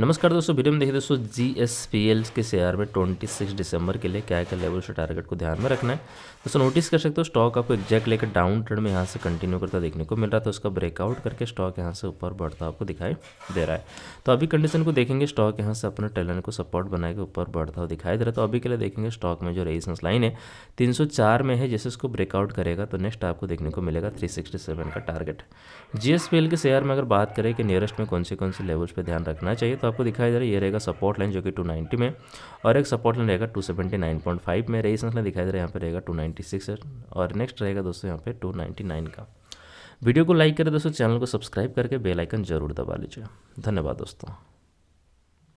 नमस्कार दोस्तों वीडियो में देखिए दोस्तों जी एस पी एल के शेयर में 26 दिसंबर के लिए क्या क्या लेवल्स और टारगेट को ध्यान में रखना है दोस्तों नोटिस कर सकते हो स्टॉक आपको एग्जैक्ट लेकर डाउन ट्रेंड में यहाँ से कंटिन्यू करता देखने को मिल रहा था उसका ब्रेकआउट करके स्टॉक यहाँ से ऊपर बढ़ता आपको दिखाई दे रहा है तो अभी कंडीशन को देखेंगे स्टॉक यहाँ से अपने टैलेंट को सपोर्ट बना के ऊपर बढ़ता हुआ दिखाई दे रहा है तो अभी के लिए देखेंगे स्टॉक में जो रेजिस्टेंस लाइन है तीन में है जैसे उसको ब्रेकआउट करेगा तो नेक्स्ट आपको देखने को मिलेगा थ्री का टारगेट जी के शेयर में अगर बात करें कि नियरेस्ट में कौन से कौन से लेवल्स पर ध्यान रखना चाहिए तो आपको दिखाई दे रहा है ये रहेगा सपोर्ट लाइन जो कि 290 में और एक सपोर्ट लाइन रहेगा 279.5 में रेजिस्टेंस लाइन दिखाई दे रहा है यहाँ पे रहेगा 296 नाइन्टी और नेक्स्ट रहेगा दोस्तों यहाँ पे 299 का वीडियो को लाइक करें दोस्तों चैनल को सब्सक्राइब करके बेलाइकन जरूर दबा लीजिए धन्यवाद दोस्तों